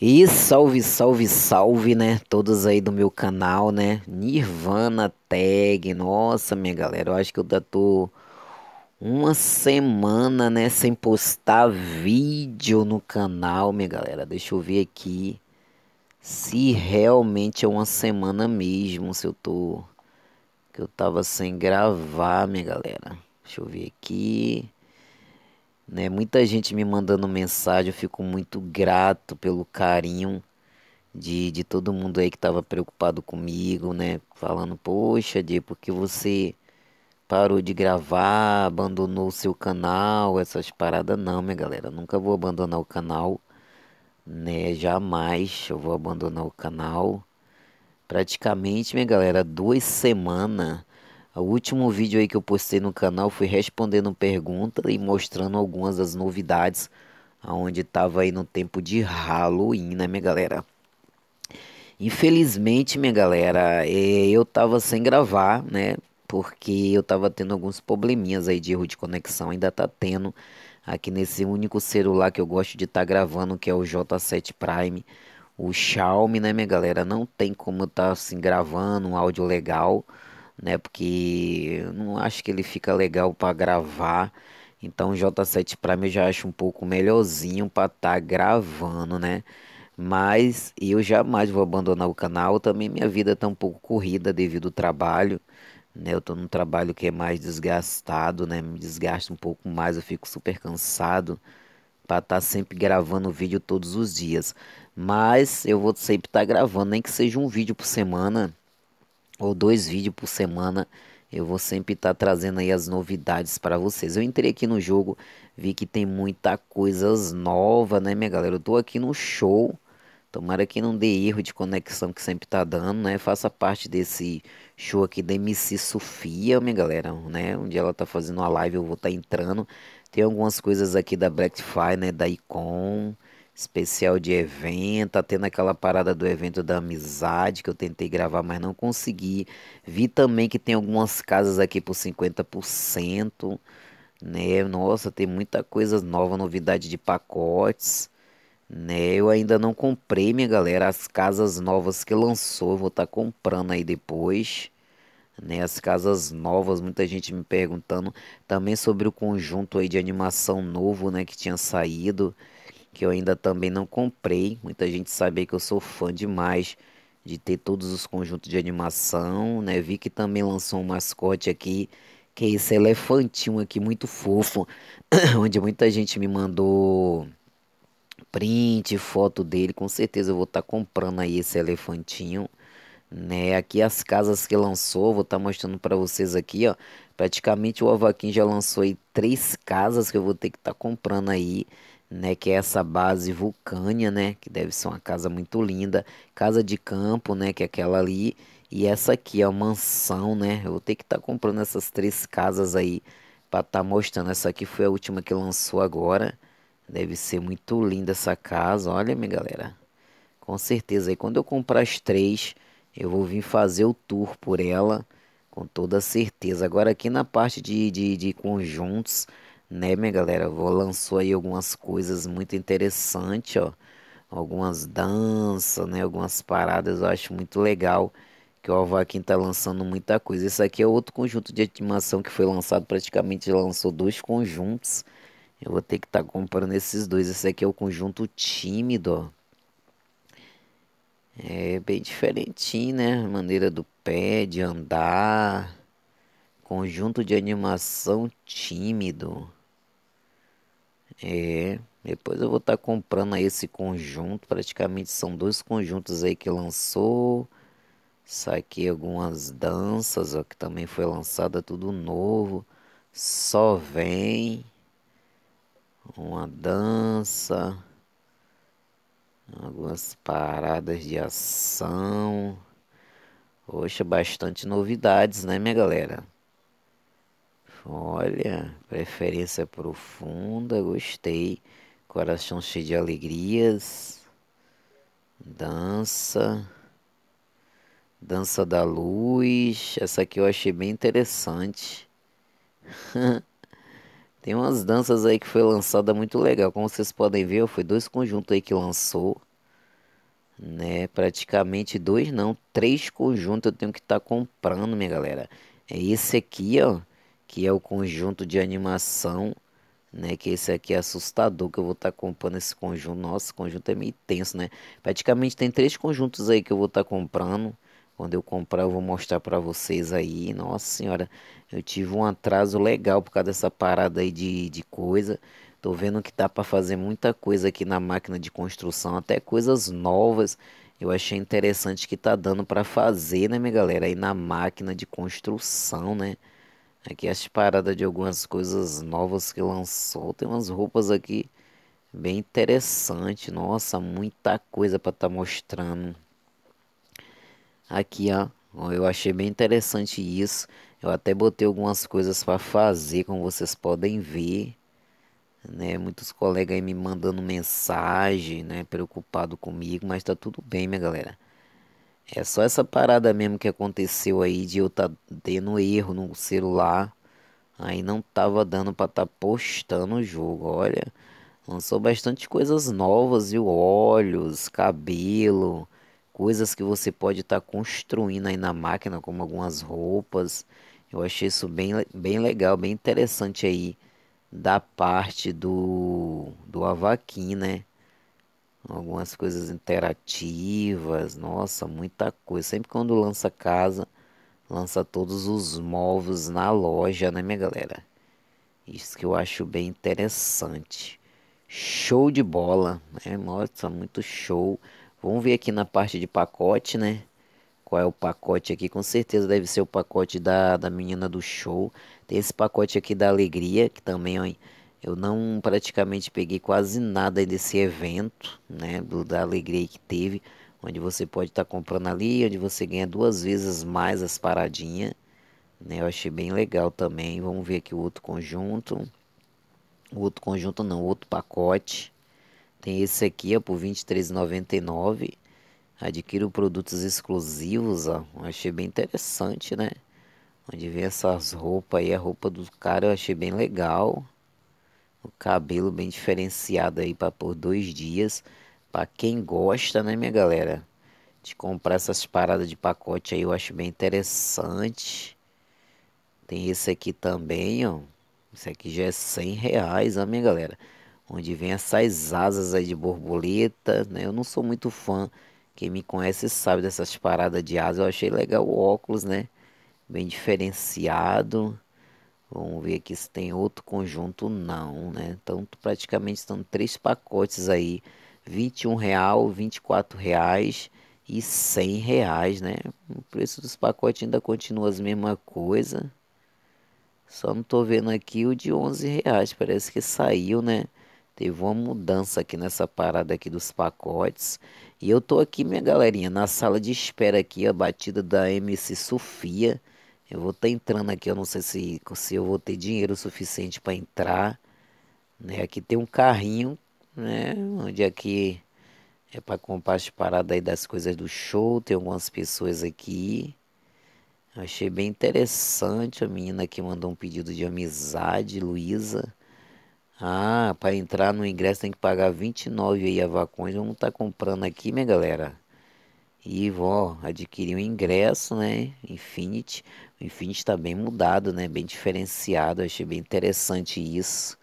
E salve, salve, salve, né? Todos aí do meu canal, né? Nirvana Tag. Nossa, minha galera, eu acho que eu já tô uma semana, né? Sem postar vídeo no canal, minha galera. Deixa eu ver aqui se realmente é uma semana mesmo. Se eu tô. Que eu tava sem gravar, minha galera. Deixa eu ver aqui. Né? Muita gente me mandando mensagem, eu fico muito grato pelo carinho de, de todo mundo aí que estava preocupado comigo, né? Falando, poxa, de porque você parou de gravar, abandonou o seu canal, essas paradas não, minha galera. Nunca vou abandonar o canal, né? Jamais eu vou abandonar o canal. Praticamente, minha galera, duas semanas o último vídeo aí que eu postei no canal foi respondendo perguntas e mostrando algumas das novidades aonde tava aí no tempo de Halloween, né, minha galera? Infelizmente, minha galera, é, eu tava sem gravar, né? Porque eu tava tendo alguns probleminhas aí de erro de conexão, ainda tá tendo aqui nesse único celular que eu gosto de estar tá gravando, que é o J7 Prime, o Xiaomi, né, minha galera? Não tem como eu estar tá, assim gravando um áudio legal né? Porque eu não acho que ele fica legal para gravar. Então o J7 Prime eu já acho um pouco melhorzinho para estar tá gravando, né? Mas eu jamais vou abandonar o canal. Também minha vida tá um pouco corrida devido ao trabalho, né? Eu tô num trabalho que é mais desgastado, né? Me desgasta um pouco mais, eu fico super cansado para estar tá sempre gravando vídeo todos os dias. Mas eu vou sempre estar tá gravando, nem que seja um vídeo por semana ou dois vídeos por semana. Eu vou sempre estar tá trazendo aí as novidades para vocês. Eu entrei aqui no jogo, vi que tem muita coisas nova, né, minha galera? Eu tô aqui no show. Tomara que não dê erro de conexão que sempre tá dando, né? Faça parte desse show aqui da MC Sofia, minha galera, né? Onde ela tá fazendo uma live, eu vou estar tá entrando. Tem algumas coisas aqui da Blackfy, né? Da Icon especial de evento, tá tendo aquela parada do evento da amizade que eu tentei gravar, mas não consegui. Vi também que tem algumas casas aqui por 50%, né? Nossa, tem muita coisa nova, novidade de pacotes, né? Eu ainda não comprei, minha galera, as casas novas que lançou, vou estar tá comprando aí depois. Né, as casas novas, muita gente me perguntando também sobre o conjunto aí de animação novo, né, que tinha saído que eu ainda também não comprei. Muita gente sabe que eu sou fã demais de ter todos os conjuntos de animação, né? Vi que também lançou um mascote aqui, que é esse elefantinho aqui muito fofo, onde muita gente me mandou print, foto dele. Com certeza eu vou estar tá comprando aí esse elefantinho. Né, aqui as casas que lançou, vou estar tá mostrando para vocês aqui, ó. Praticamente o Avaquim já lançou aí três casas que eu vou ter que estar tá comprando aí, né, que é essa base vulcânia, né, que deve ser uma casa muito linda, casa de campo, né, que é aquela ali, e essa aqui é a mansão, né? Eu vou ter que estar tá comprando essas três casas aí para estar tá mostrando. Essa aqui foi a última que lançou agora. Deve ser muito linda essa casa, olha, minha galera. Com certeza aí quando eu comprar as três, eu vou vir fazer o tour por ela com toda certeza. Agora aqui na parte de, de, de conjuntos, né, minha galera? Vou lançou aí algumas coisas muito interessantes, ó. Algumas danças, né? Algumas paradas, eu acho muito legal que o Alvaquim tá lançando muita coisa. Esse aqui é outro conjunto de animação que foi lançado, praticamente lançou dois conjuntos. Eu vou ter que estar tá comprando esses dois. Esse aqui é o conjunto tímido, ó. É bem diferentinho, né? maneira do pé, de andar. Conjunto de animação tímido. É, depois eu vou estar tá comprando aí esse conjunto. Praticamente são dois conjuntos aí que lançou. Saquei algumas danças, ó, que também foi lançada tudo novo. Só vem uma dança, algumas paradas de ação. Poxa, bastante novidades, né, minha galera? Olha, preferência profunda, gostei. Coração cheio de alegrias. Dança. Dança da luz. Essa aqui eu achei bem interessante. Tem umas danças aí que foi lançada muito legal. Como vocês podem ver, foi dois conjuntos aí que lançou. Né? Praticamente dois não, três conjuntos eu tenho que estar tá comprando, minha galera. É esse aqui, ó que é o conjunto de animação, né? Que esse aqui é assustador, que eu vou estar tá comprando esse conjunto. Nossa, esse conjunto é meio tenso, né? Praticamente tem três conjuntos aí que eu vou estar tá comprando. Quando eu comprar, eu vou mostrar para vocês aí. Nossa senhora, eu tive um atraso legal por causa dessa parada aí de, de coisa. Tô vendo que dá para fazer muita coisa aqui na máquina de construção, até coisas novas. Eu achei interessante que tá dando para fazer, né, minha galera, aí na máquina de construção, né? Aqui as paradas de algumas coisas novas que lançou. Tem umas roupas aqui bem interessante. Nossa, muita coisa para estar tá mostrando. Aqui, ó. Eu achei bem interessante isso. Eu até botei algumas coisas para fazer, como vocês podem ver. Né? Muitos colegas aí me mandando mensagem, né? Preocupado comigo, mas tá tudo bem, minha galera. É só essa parada mesmo que aconteceu aí de eu tá tendo erro no celular. Aí não tava dando para tá postando o jogo, olha. Lançou bastante coisas novas, viu? Olhos, cabelo, coisas que você pode estar tá construindo aí na máquina, como algumas roupas. Eu achei isso bem, bem legal, bem interessante aí da parte do, do Avaquim, né? algumas coisas interativas, nossa, muita coisa. Sempre quando lança casa, lança todos os móveis na loja, né, minha galera? Isso que eu acho bem interessante. Show de bola, né? Nossa, muito show. Vamos ver aqui na parte de pacote, né? Qual é o pacote aqui? Com certeza deve ser o pacote da, da menina do show. Tem esse pacote aqui da alegria, que também ó, eu não praticamente peguei quase nada desse evento, né? Do, da alegria que teve, onde você pode estar tá comprando ali, onde você ganha duas vezes mais as paradinhas. Né? Eu achei bem legal também. Vamos ver aqui o outro conjunto. O outro conjunto não, o outro pacote. Tem esse aqui, ó, por R$ 23,99. Adquiro produtos exclusivos, ó. Eu achei bem interessante, né? Onde vem essas roupas aí, a roupa do cara eu achei bem legal. O cabelo bem diferenciado aí para por dois dias. Para quem gosta, né, minha galera? De comprar essas paradas de pacote aí, eu acho bem interessante. Tem esse aqui também, ó. Esse aqui já é 100 reais, ó, minha galera. Onde vem essas asas aí de borboleta, né? Eu não sou muito fã. Quem me conhece sabe dessas paradas de asas. Eu achei legal o óculos, né? Bem diferenciado. Vamos ver aqui se tem outro conjunto, não, né? Então, praticamente estão três pacotes aí, R$ 21,00, R$ 24,00 e R$ 100,00, né? O preço dos pacotes ainda continua as mesma coisa. Só não estou vendo aqui o de R$ 11,00, parece que saiu, né? Teve uma mudança aqui nessa parada aqui dos pacotes. E eu tô aqui, minha galerinha, na sala de espera aqui, a batida da MC Sofia. Eu vou estar tá entrando aqui, eu não sei se, se eu vou ter dinheiro suficiente para entrar. Né? Aqui tem um carrinho, né? Onde aqui é, é para comprar as paradas aí das coisas do show. Tem algumas pessoas aqui. Achei bem interessante a menina que mandou um pedido de amizade, Luísa. Ah, para entrar no ingresso tem que pagar 29 aí a vacões. Vamos estar tá comprando aqui, minha galera e vou adquirir o um ingresso, né? Infinity. O Infinity está bem mudado, né? Bem diferenciado. Eu achei bem interessante isso.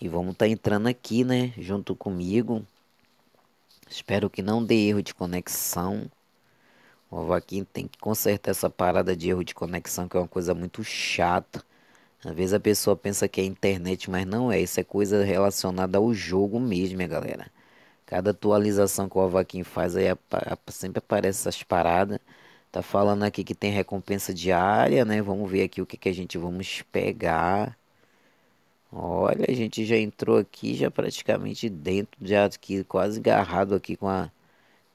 E vamos estar tá entrando aqui, né? Junto comigo. Espero que não dê erro de conexão. O aqui tem que consertar essa parada de erro de conexão, que é uma coisa muito chata. Às vezes a pessoa pensa que é internet, mas não é. Isso é coisa relacionada ao jogo mesmo, minha galera. Cada atualização que o Avaquim faz aí sempre aparece essas paradas. Tá falando aqui que tem recompensa diária, né? Vamos ver aqui o que, que a gente vamos pegar. Olha, a gente já entrou aqui, já praticamente dentro, já aqui quase agarrado aqui com a,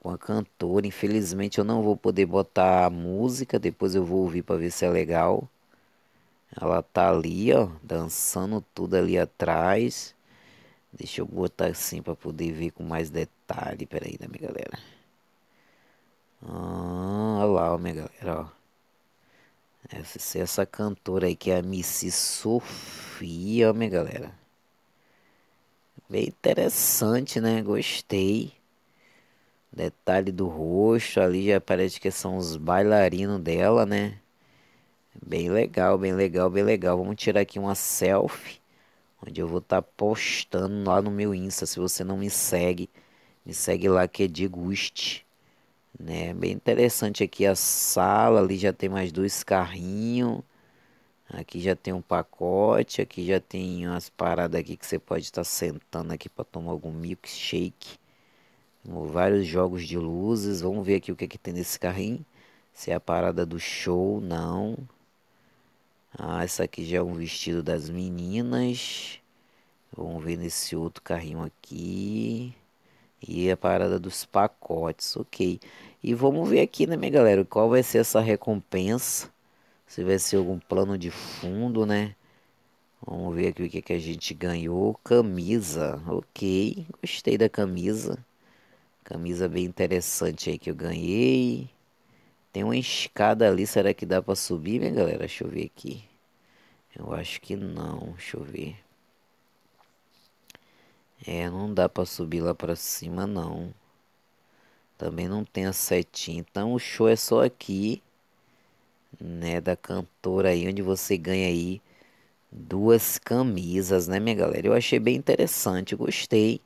com a cantora. Infelizmente eu não vou poder botar a música, depois eu vou ouvir para ver se é legal. Ela tá ali, ó, dançando tudo ali atrás. Deixa eu botar assim para poder ver com mais detalhe. Pera aí, né, minha galera? Ah, olha lá, minha galera, ó. Essa, essa cantora aí que é a Missy Sofia, ó, minha galera. Bem interessante, né? Gostei. Detalhe do rosto ali já parece que são os bailarinos dela, né? Bem legal, bem legal, bem legal. Vamos tirar aqui uma selfie onde eu vou estar tá postando lá no meu Insta. Se você não me segue, me segue lá que é Guste, Né? Bem interessante aqui a sala, ali já tem mais dois carrinhos. Aqui já tem um pacote, aqui já tem umas paradas aqui que você pode estar tá sentando aqui para tomar algum milkshake. vários jogos de luzes, vamos ver aqui o que, é que tem nesse carrinho. Se é a parada do show, não. Ah, essa aqui já é um vestido das meninas. Vamos ver nesse outro carrinho aqui. E a parada dos pacotes, ok. E vamos ver aqui, né, minha galera, qual vai ser essa recompensa. Se vai ser algum plano de fundo, né? Vamos ver aqui o que, que a gente ganhou. Camisa, ok. Gostei da camisa. Camisa bem interessante aí que eu ganhei. Tem uma escada ali, será que dá pra subir, minha galera? Deixa eu ver aqui. Eu acho que não, deixa eu ver. É, não dá pra subir lá pra cima, não. Também não tem a setinha. Então o show é só aqui, né? Da cantora aí, onde você ganha aí duas camisas, né, minha galera? Eu achei bem interessante, gostei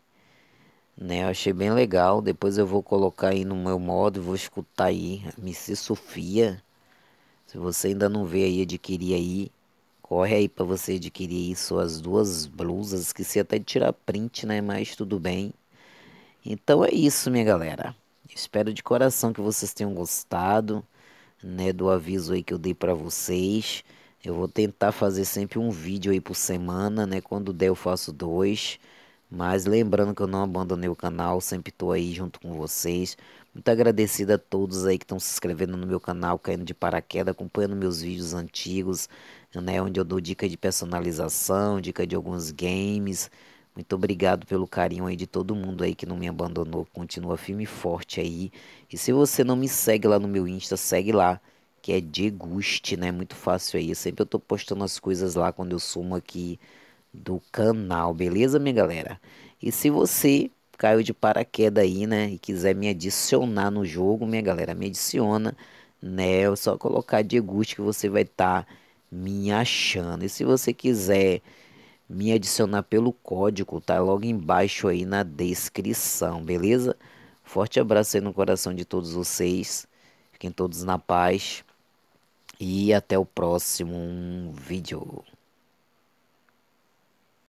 né? Eu achei bem legal. Depois eu vou colocar aí no meu modo, vou escutar aí a MC Sofia. Se você ainda não vê aí, adquirir aí. Corre aí para você adquirir isso, as duas blusas. Esqueci até de tirar print, né? Mas tudo bem. Então é isso, minha galera. Espero de coração que vocês tenham gostado, né, do aviso aí que eu dei para vocês. Eu vou tentar fazer sempre um vídeo aí por semana, né? Quando der eu faço dois. Mas lembrando que eu não abandonei o canal, sempre estou aí junto com vocês. Muito agradecido a todos aí que estão se inscrevendo no meu canal, caindo de paraquedas, acompanhando meus vídeos antigos, né, onde eu dou dica de personalização, dica de alguns games. Muito obrigado pelo carinho aí de todo mundo aí que não me abandonou, continua firme e forte aí. E se você não me segue lá no meu Insta, segue lá, que é Dieguste, né, muito fácil aí. Sempre eu estou postando as coisas lá quando eu sumo aqui do canal, beleza, minha galera? E se você caiu de paraquedas aí, né, e quiser me adicionar no jogo, minha galera, me adiciona, né? É só colocar Diegusti que você vai estar tá me achando. E se você quiser me adicionar pelo código, tá logo embaixo aí na descrição, beleza? Forte abraço aí no coração de todos vocês. Fiquem todos na paz. E até o próximo vídeo.